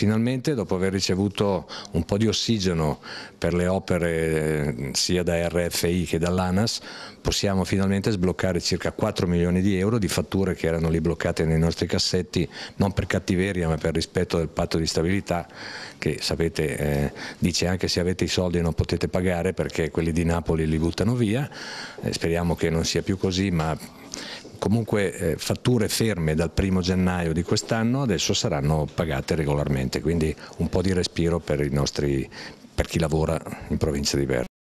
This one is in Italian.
Finalmente dopo aver ricevuto un po' di ossigeno per le opere eh, sia da RFI che dall'ANAS possiamo finalmente sbloccare circa 4 milioni di euro di fatture che erano lì bloccate nei nostri cassetti non per cattiveria ma per rispetto del patto di stabilità che sapete eh, dice anche se avete i soldi non potete pagare perché quelli di Napoli li buttano via, eh, speriamo che non sia più così ma comunque eh, fatture ferme dal primo gennaio di quest'anno adesso saranno pagate regolarmente, quindi un po' di respiro per, nostri, per chi lavora in provincia di Verona.